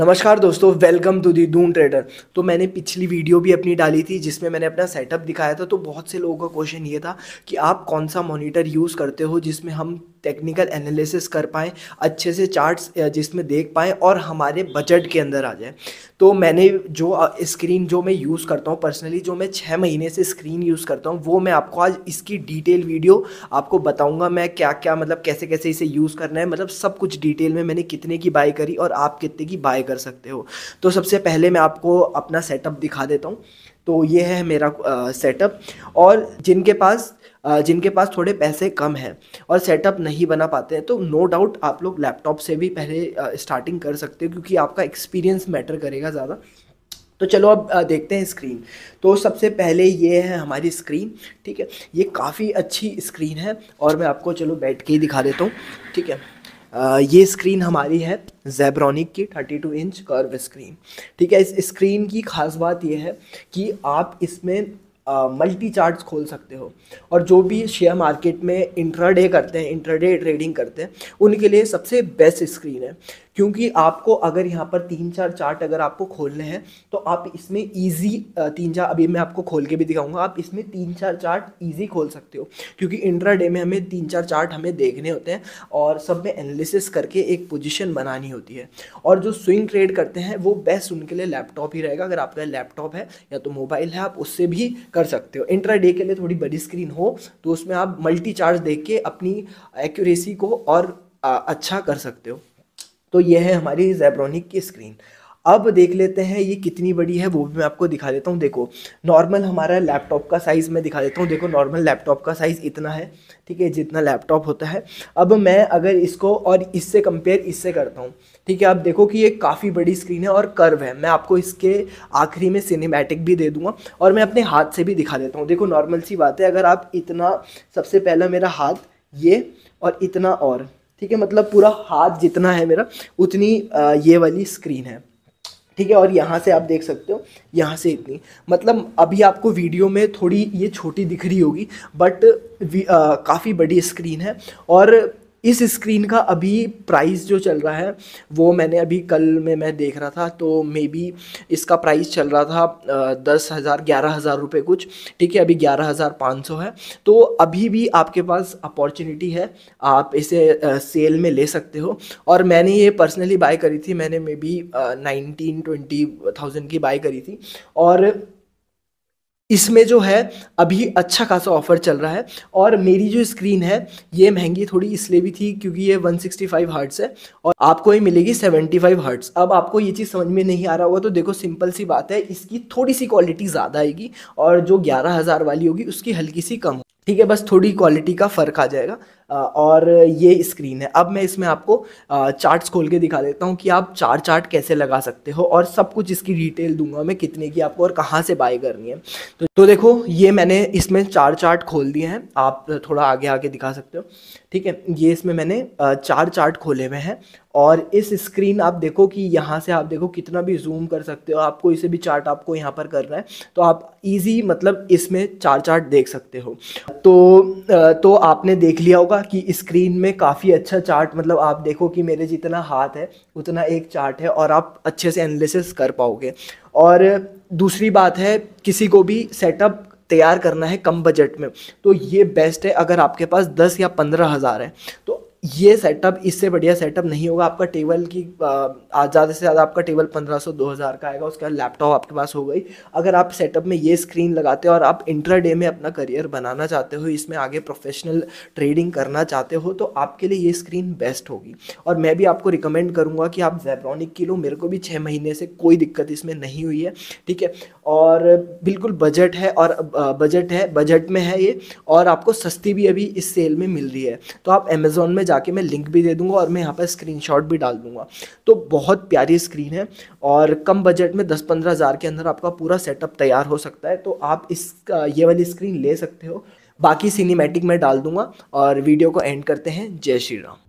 नमस्कार दोस्तों welcome to the Doon trader तो मैंने पिछली वीडियो भी अपनी डाली थी जिसमें मैंने अपना सेटअप दिखाया था तो बहुत से लोगों का क्वेश्चन ये था कि आप कौन सा मॉनिटर यूज़ करते हो जिसमें हम टेक्निकल एनालिसिस कर पाएँ अच्छे से चार्ट्स जिसमें देख पाएँ और हमारे बजट के अंदर आ जाए तो मैंने जो स्क्रीन जो मैं यूज़ करता हूँ पर्सनली जो मैं छः महीने से स्क्रीन यूज़ करता हूँ वो मैं आपको आज इसकी डिटेल वीडियो आपको बताऊँगा मैं क्या क्या मतलब कैसे कैसे इसे यूज़ करना है मतलब सब कुछ डिटेल में मैंने कितने की बाय करी और आप कितने की बाय कर सकते हो तो सबसे पहले मैं आपको अपना सेटअप दिखा देता हूँ तो ये है मेरा सेटअप और जिनके पास जिनके पास थोड़े पैसे कम हैं और सेटअप नहीं बना पाते हैं तो नो डाउट आप लोग लैपटॉप से भी पहले स्टार्टिंग कर सकते हो क्योंकि आपका एक्सपीरियंस मैटर करेगा ज़्यादा तो चलो अब देखते हैं स्क्रीन तो सबसे पहले ये है हमारी स्क्रीन ठीक है ये काफ़ी अच्छी स्क्रीन है और मैं आपको चलो बैठ के ही दिखा देता हूँ ठीक है ये स्क्रीन हमारी है जेब्रॉनिक की 32 इंच कर्व स्क्रीन ठीक है इस स्क्रीन की खास बात यह है कि आप इसमें मल्टी चार्ट्स खोल सकते हो और जो भी शेयर मार्केट में इंट्राडे करते हैं इंट्राडे ट्रेडिंग करते हैं उनके लिए सबसे बेस्ट स्क्रीन है क्योंकि आपको अगर यहाँ पर तीन चार चार्ट अगर आपको खोलने हैं तो आप इसमें ईजी तीन चार अभी मैं आपको खोल के भी दिखाऊंगा आप इसमें तीन चार चार्ट ईजी खोल सकते हो क्योंकि इंट्रा डे में हमें तीन चार चार्ट हमें देखने होते हैं और सब में एनालिसिस करके एक पोजिशन बनानी होती है और जो स्विंग ट्रेड करते हैं वो बेस्ट उनके लिए लैपटॉप ही रहेगा अगर आपका लैपटॉप है या तो मोबाइल है आप उससे भी कर सकते हो इंट्रा डे के लिए थोड़ी बड़ी स्क्रीन हो तो उसमें आप मल्टी चार्ज देख के अपनी एक्यूरेसी को और अच्छा कर सकते हो तो यह है हमारी जैब्रोनिक की स्क्रीन अब देख लेते हैं ये कितनी बड़ी है वो भी मैं आपको दिखा देता हूँ देखो नॉर्मल हमारा लैपटॉप का साइज़ मैं दिखा देता हूँ देखो नॉर्मल लैपटॉप का साइज़ इतना है ठीक है जितना लैपटॉप होता है अब मैं अगर इसको और इससे कंपेयर इससे करता हूँ ठीक है आप देखो कि ये काफ़ी बड़ी स्क्रीन है और कर्व है मैं आपको इसके आखिरी में सिनेमैटिक भी दे दूंगा और मैं अपने हाथ से भी दिखा देता हूँ देखो नॉर्मल सी बात है अगर आप इतना सबसे पहला मेरा हाथ ये और इतना और ठीक है मतलब पूरा हाथ जितना है मेरा उतनी ये वाली स्क्रीन है ठीक है और यहाँ से आप देख सकते हो यहाँ से इतनी मतलब अभी आपको वीडियो में थोड़ी ये छोटी दिख रही होगी बट काफ़ी बड़ी स्क्रीन है और इस स्क्रीन का अभी प्राइस जो चल रहा है वो मैंने अभी कल में मैं देख रहा था तो मे बी इसका प्राइस चल रहा था दस हज़ार ग्यारह हज़ार रुपये कुछ ठीक है अभी ग्यारह हज़ार पाँच सौ है तो अभी भी आपके पास अपॉर्चुनिटी है आप इसे सेल में ले सकते हो और मैंने ये पर्सनली बाय करी थी मैंने मे बी नाइनटीन ट्वेंटी थाउजेंड की बाय करी थी और इसमें जो है अभी अच्छा खासा ऑफ़र चल रहा है और मेरी जो स्क्रीन है ये महंगी थोड़ी इसलिए भी थी क्योंकि ये 165 सिक्सटी हर्ट्स है और आपको ये मिलेगी 75 फाइव हर्ट्स अब आपको ये चीज़ समझ में नहीं आ रहा होगा तो देखो सिंपल सी बात है इसकी थोड़ी सी क्वालिटी ज़्यादा आएगी और जो ग्यारह हज़ार वाली होगी उसकी हल्की सी कम ठीक है बस थोड़ी क्वालिटी का फ़र्क आ जाएगा और ये स्क्रीन है अब मैं इसमें आपको चार्ट्स खोल के दिखा देता हूँ कि आप चार चार्ट कैसे लगा सकते हो और सब कुछ इसकी डिटेल दूंगा मैं कितने की आपको और कहाँ से बाय करनी है तो, तो देखो ये मैंने इसमें चार चार्ट खोल दिए हैं आप थोड़ा आगे आगे दिखा सकते हो ठीक है ये इसमें मैंने चार चार्ट खोले हुए हैं और इस स्क्रीन आप देखो कि यहाँ से आप देखो कितना भी जूम कर सकते हो आपको इसे भी चार्ट आपको यहाँ पर करना है तो आप इजी मतलब इसमें चार चार्ट देख सकते हो तो तो आपने देख लिया होगा होगा कि स्क्रीन में काफ़ी अच्छा चार्ट मतलब आप देखो कि मेरे जितना हाथ है उतना एक चार्ट है और आप अच्छे से एनालिसिस कर पाओगे और दूसरी बात है किसी को भी सेटअप तैयार करना है कम बजट में तो ये बेस्ट है अगर आपके पास दस या पंद्रह हज़ार है तो ये सेटअप इससे बढ़िया सेटअप नहीं होगा आपका टेबल की ज़्यादा से ज़्यादा आपका टेबल 1500 2000 का आएगा उसका लैपटॉप आपके पास हो गई अगर आप सेटअप में ये स्क्रीन लगाते हो और आप इंटर डे में अपना करियर बनाना चाहते हो इसमें आगे प्रोफेशनल ट्रेडिंग करना चाहते हो तो आपके लिए ये स्क्रीन बेस्ट होगी और मैं भी आपको रिकमेंड करूँगा कि आप जेब्रॉनिक की लो मेरे को भी छः महीने से कोई दिक्कत इसमें नहीं हुई है ठीक है और बिल्कुल बजट है और बजट है बजट में है ये और आपको सस्ती भी अभी इस सेल में मिल रही है तो आप अमेज़ोन में जाके मैं लिंक भी दे दूंगा और मैं यहाँ पर स्क्रीनशॉट भी डाल दूंगा तो बहुत प्यारी स्क्रीन है और कम बजट में दस पंद्रह हज़ार के अंदर आपका पूरा सेटअप तैयार हो सकता है तो आप इस ये वाली स्क्रीन ले सकते हो बाकी सिनेमैटिक मैं डाल दूंगा और वीडियो को एंड करते हैं जय श्री राम